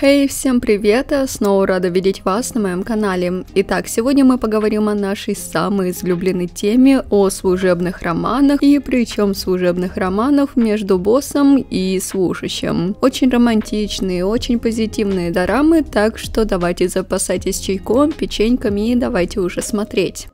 Хей, hey, всем привет! Снова рада видеть вас на моем канале. Итак, сегодня мы поговорим о нашей самой излюбленной теме, о служебных романах, и причем служебных романах между боссом и слушающим. Очень романтичные, очень позитивные дорамы, так что давайте запасайтесь чайком, печеньками и давайте уже смотреть.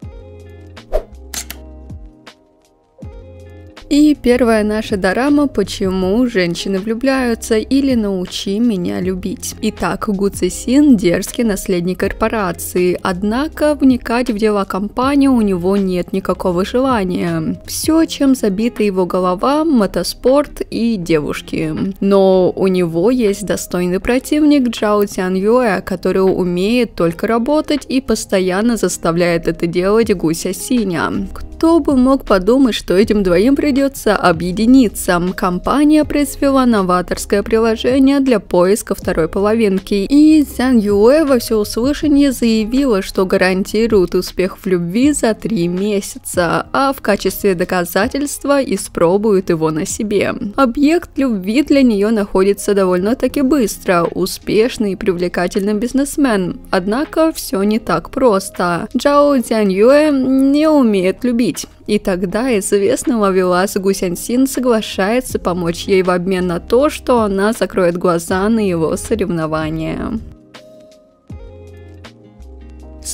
И первая наша дорама «Почему женщины влюбляются» или «Научи меня любить». Итак, Гу Син дерзкий наследник корпорации, однако вникать в дела компании у него нет никакого желания. Все, чем забита его голова – мотоспорт и девушки. Но у него есть достойный противник Джао Цян Юэ, который умеет только работать и постоянно заставляет это делать Гуся Синя. Кто кто бы мог подумать, что этим двоим придется объединиться. Компания произвела новаторское приложение для поиска второй половинки. И Сян Юэ во всеуслышание заявила, что гарантирует успех в любви за три месяца, а в качестве доказательства испробует его на себе. Объект любви для нее находится довольно-таки быстро, успешный и привлекательный бизнесмен. Однако все не так просто. Джао Цзян Юэ не умеет любить убить. И тогда известный ловелас Гусянсин соглашается помочь ей в обмен на то, что она закроет глаза на его соревнования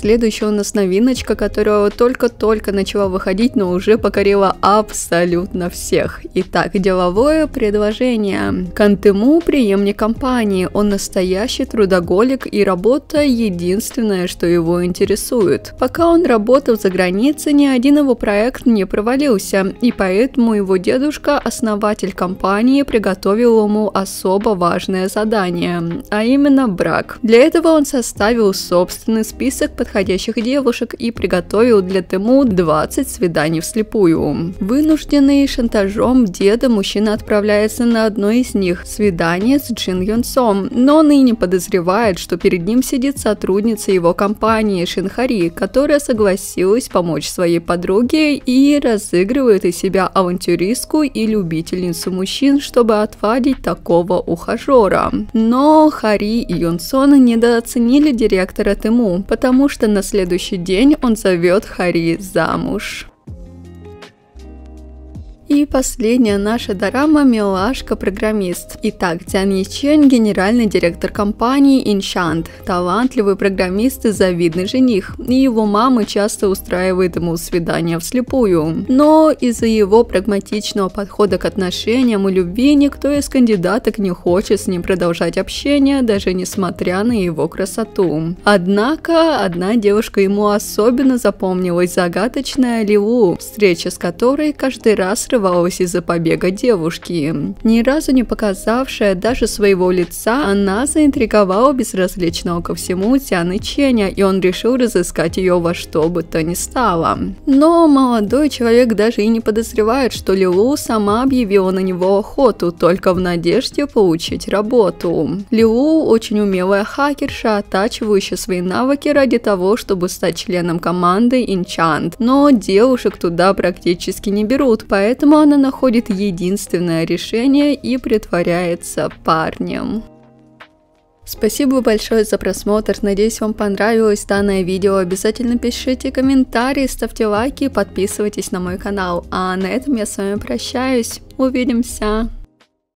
следующая у нас новиночка, которая только-только начала выходить, но уже покорила абсолютно всех. Итак, деловое предложение. Кантему преемник компании. Он настоящий трудоголик и работа единственное, что его интересует. Пока он работал за границей, ни один его проект не провалился, и поэтому его дедушка, основатель компании, приготовил ему особо важное задание, а именно брак. Для этого он составил собственный список подходящих подходящих девушек и приготовил для Тему 20 свиданий вслепую. Вынужденный шантажом деда мужчина отправляется на одно из них – свидание с Джин Юн Сом, но ныне подозревает, что перед ним сидит сотрудница его компании Шин Хари, которая согласилась помочь своей подруге и разыгрывает из себя авантюристку и любительницу мужчин, чтобы отвадить такого ухажера. Но Хари и Юнсон недооценили директора Тему, потому что что на следующий день он зовет Хари замуж. И последняя наша дорама «Милашка-программист». Итак, Дзян Ячен – генеральный директор компании Enchant, талантливый программист и завидный жених. И его мама часто устраивает ему свидания вслепую. Но из-за его прагматичного подхода к отношениям и любви никто из кандидаток не хочет с ним продолжать общение, даже несмотря на его красоту. Однако, одна девушка ему особенно запомнилась – загадочная Ливу, встреча с которой каждый раз срывается скрывалась из-за побега девушки. Ни разу не показавшая даже своего лица, она заинтриговала безразличного ко всему Тианы Ченя, и он решил разыскать ее во что бы то ни стало. Но молодой человек даже и не подозревает, что Лилу сама объявила на него охоту, только в надежде получить работу. Лилу очень умелая хакерша, оттачивающая свои навыки ради того, чтобы стать членом команды Enchant, но девушек туда практически не берут, поэтому Видимо, она находит единственное решение и притворяется парнем. Спасибо большое за просмотр, надеюсь вам понравилось данное видео, обязательно пишите комментарии, ставьте лайки подписывайтесь на мой канал. А на этом я с вами прощаюсь, увидимся!